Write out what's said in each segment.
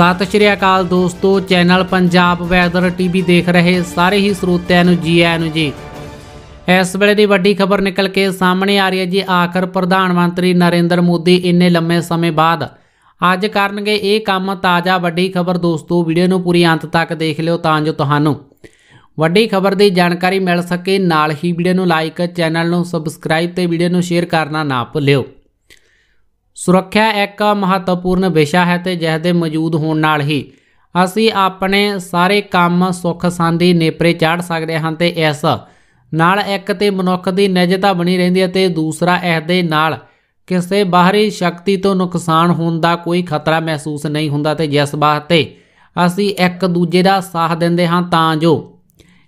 ਸਤਿ ਸ਼੍ਰੀ ਅਕਾਲ ਦੋਸਤੋ channel Punjab weather TV ਦੇਖ ਰਹੇ ਸਾਰੇ ਹੀ ਸਰੋਤਿਆਂ ਨੂੰ ਜੀ ਆਇਆਂ ਨੂੰ ਜੀ ਇਸ ਵੇਲੇ ਦੀ ਵੱਡੀ ਖਬਰ ਨਿਕਲ ਕੇ ਸਾਹਮਣੇ ਆ ਰਹੀ ਹੈ ਜੀ ਆਖਰ ਪ੍ਰਧਾਨ ਮੰਤਰੀ ਨਰਿੰਦਰ ਮੋਦੀ ਇੰਨੇ ਲੰਮੇ ਸਮੇਂ ਬਾਅਦ ਅੱਜ ਕਰਨਗੇ ਇਹ ਕੰਮ ਤਾਜ਼ਾ ਵੱਡੀ ਖਬਰ ਦੋਸਤੋ ਵੀਡੀਓ ਨੂੰ ਪੂਰੀ ਅੰਤ ਤੱਕ ਦੇਖ ਲਿਓ ਤਾਂ ਜੋ ਤੁਹਾਨੂੰ ਵੱਡੀ ਖਬਰ ਦੀ ਜਾਣਕਾਰੀ ਮਿਲ ਸਕੇ ਨਾਲ ਹੀ ਵੀਡੀਓ ਨੂੰ ਲਾਈਕ ਚੈਨਲ ਨੂੰ ਸਬਸਕ੍ਰਾਈਬ ਤੇ ਵੀਡੀਓ ਨੂੰ ਸ਼ੇਅਰ ਕਰਨਾ ਨਾ ਭੁੱਲਿਓ ਸੁਰੱਖਿਆ ਇੱਕ ਮਹੱਤਵਪੂਰਨ ਵਿਸ਼ਾ ਹੈ ਤੇ ਜਿਸ ਦੇ ਮੌਜੂਦ ਹੋਣ ਨਾਲ ਹੀ ਅਸੀਂ ਆਪਣੇ ਸਾਰੇ ਕੰਮ ਸੁੱਖ ਸਾਂਦੀ ਨੇਪਰੇ ਚਾੜ ਸਕਦੇ ਹਾਂ ਤੇ ਇਸ ਨਾਲ ਇੱਕ ਤੇ ਮਨੁੱਖ ਦੀ ਨਿਜਤਾ ਬਣੀ ਰਹਿੰਦੀ ਹੈ ਤੇ ਦੂਸਰਾ ਇਸ ਦੇ ਨਾਲ ਕਿਸੇ ਬਾਹਰੀ ਸ਼ਕਤੀ ਤੋਂ ਨੁਕਸਾਨ ਹੋਣ ਦਾ ਕੋਈ ਖਤਰਾ ਮਹਿਸੂਸ ਨਹੀਂ ਹੁੰਦਾ ਤੇ ਜਿਸ ਤੇ ਅਸੀਂ ਇੱਕ ਦੂਜੇ ਦਾ ਸਾਥ ਦਿੰਦੇ ਹਾਂ ਤਾਂ ਜੋ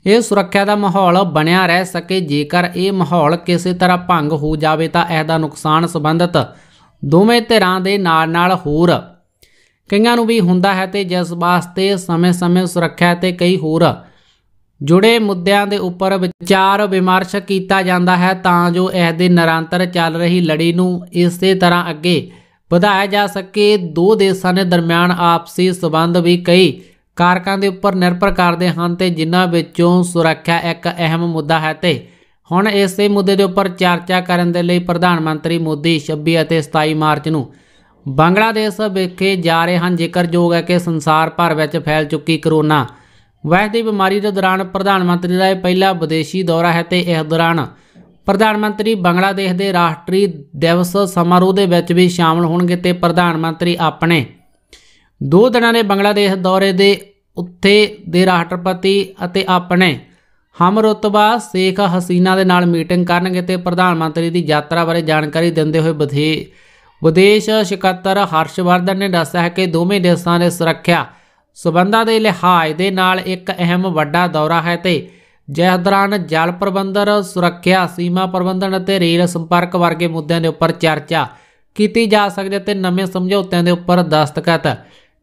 ਇਹ ਸੁਰੱਖਿਆ ਦਾ ਮਾਹੌਲ ਬਣਿਆ ਰਹਿ ਸਕੇ ਜੇਕਰ ਇਹ ਮਾਹੌਲ ਕਿਸੇ ਤਰ੍ਹਾਂ ਭੰਗ ਹੋ ਜਾਵੇ ਤਾਂ ਇਹਦਾ ਨੁਕਸਾਨ ਸੰਬੰਧਤ ਦੋਵੇਂ ਧਿਰਾਂ ਦੇ ਨਾਲ-ਨਾਲ ਹੋਰ ਕਈਆਂ ਨੂੰ ਵੀ ਹੁੰਦਾ ਹੈ ਤੇ ਜਿਸ ਵਾਸਤੇ ਸਮੇਂ-ਸਮੇਂ ਸੁਰੱਖਿਆ ਤੇ ਕਈ ਹੋਰ ਜੁੜੇ ਮੁੱਦਿਆਂ ਦੇ ਉੱਪਰ ਵਿਚਾਰ ਵਿਮਰਸ਼ ਕੀਤਾ ਜਾਂਦਾ ਹੈ ਤਾਂ ਜੋ ਇਸ ਦੇ ਨਿਰੰਤਰ ਚੱਲ ਰਹੀ ਲੜੀ ਨੂੰ ਇਸੇ ਤਰ੍ਹਾਂ ਅੱਗੇ ਵਧਾਇਆ ਜਾ ਸਕੇ ਦੋ ਦੇਸ਼ਾਂ ਦੇ ਦਰਮਿਆਨ ਆਪਸੀ ਸਬੰਧ ਵੀ ਕਈ ਕਾਰਕਾਂ ਦੇ ਉੱਪਰ ਨਿਰਭਰ ਕਰਦੇ ਹਨ ਤੇ ਜਿਨ੍ਹਾਂ ਵਿੱਚੋਂ ਸੁਰੱਖਿਆ ਇੱਕ ਅਹਿਮ ਮੁੱਦਾ ਹੈ ਤੇ ਹੁਣ ਇਸੇ ਮੁੱਦੇ ਦੇ ਉੱਪਰ ਚਰਚਾ ਕਰਨ ਦੇ ਲਈ ਪ੍ਰਧਾਨ ਮੰਤਰੀ ਮੋਦੀ 26 ਅਤੇ 27 ਮਾਰਚ ਨੂੰ ਬੰਗਲਾਦੇਸ਼ ਵਿਖੇ ਜਾ ਰਹੇ ਹਨ ਜੋਗ ਹੈ ਕਿ ਸੰਸਾਰ ਭਰ ਵਿੱਚ ਫੈਲ ਚੁੱਕੀ ਕਰੋਨਾ ਵਾਇਰਸ ਦੀ ਬਿਮਾਰੀ ਦੇ ਦੌਰਾਨ ਪ੍ਰਧਾਨ ਮੰਤਰੀ ਦਾ ਇਹ ਪਹਿਲਾ ਵਿਦੇਸ਼ੀ ਦੌਰਾ ਹੈ ਤੇ ਇਸ ਦੌਰਾਨ ਪ੍ਰਧਾਨ ਮੰਤਰੀ ਬੰਗਲਾਦੇਸ਼ ਦੇ ਰਾਸ਼ਟਰੀ ਦਿਵਸ ਸਮਾਰੋਹ ਦੇ ਵਿੱਚ ਵੀ ਸ਼ਾਮਲ ਹੋਣਗੇ ਤੇ ਪ੍ਰਧਾਨ ਮੰਤਰੀ ਆਪਣੇ ਦੋ ਦਿਨਾਂ ਦੇ ਬੰਗਲਾਦੇਸ਼ ਦੌਰੇ ਦੇ ਉੱਤੇ ਦੇ ਰਾਸ਼ਟਰਪਤੀ ਅਤੇ ਆਪਣੇ ਹਮ ਰਤਬਾ ਸ਼ੇਖ ਹਸੀਨਾ ਦੇ ਨਾਲ ਮੀਟਿੰਗ ਕਰਨਗੇ ਤੇ ਪ੍ਰਧਾਨ ਮੰਤਰੀ ਦੀ ਯਾਤਰਾ ਬਾਰੇ ਜਾਣਕਾਰੀ ਦਿੰਦੇ ਹੋਏ ਬਥੇ ਵਿਦੇਸ਼ ਸਕੱਤਰ ਹਰਸ਼ਵਰਧਨ ਨੇ ਦੱਸਿਆ ਹੈ ਕਿ ਦੋਵੇਂ ਦੇਸ਼ਾਂ ਦੇ ਸੁਰੱਖਿਆ ਸਬੰਧਾਂ ਦੇ ਲਿਹਾਜ਼ ਦੇ ਨਾਲ ਇੱਕ ਅਹਿਮ ਵੱਡਾ ਦੌਰਾ ਹੈ ਤੇ ਜਿਸ ਦੌਰਾਨ ਜਲ ਪ੍ਰਬੰਧਨ ਸੁਰੱਖਿਆ ਸੀਮਾ ਪ੍ਰਬੰਧਨ ਅਤੇ ਰੇਲ ਸੰਪਰਕ ਵਰਗੇ ਮੁੱਦਿਆਂ ਦੇ ਉੱਪਰ ਚਰਚਾ ਕੀਤੀ ਜਾ ਸਕਦੀ ਹੈ ਤੇ ਨਵੇਂ ਸਮਝੌਤਿਆਂ ਦੇ ਉੱਪਰ ਦਸਤਖਤ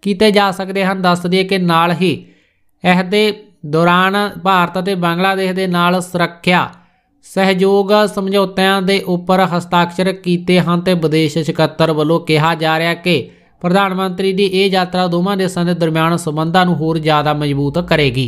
ਕੀਤੇ ਜਾ ਸਕਦੇ ਹਨ ਦੱਸ ਦਈਏ ਕਿ ਨਾਲ ਹੀ ਇਹਦੇ ਦੌਰਾਨ ਭਾਰਤ ਅਤੇ ਬੰਗਲਾਦੇਸ਼ ਦੇ ਨਾਲ ਸੁਰੱਖਿਆ ਸਹਿਯੋਗ ਸਮਝੌਤਿਆਂ ਦੇ ਉੱਪਰ ਹਸਤਾਖਰ ਕੀਤੇ ਹਨ ਤੇ ਵਿਦੇਸ਼ ਸਕੱਤਰ ਵੱਲੋਂ ਕਿਹਾ ਜਾ ਰਿਹਾ ਕਿ ਪ੍ਰਧਾਨ ਮੰਤਰੀ ਦੀ ਇਹ ਯਾਤਰਾ ਦੋਵਾਂ ਦੇਸ਼ਾਂ ਦੇ ਦਰਮਿਆਨ ਸਬੰਧਾਂ ਨੂੰ ਹੋਰ ਜ਼ਿਆਦਾ ਮਜ਼ਬੂਤ ਕਰੇਗੀ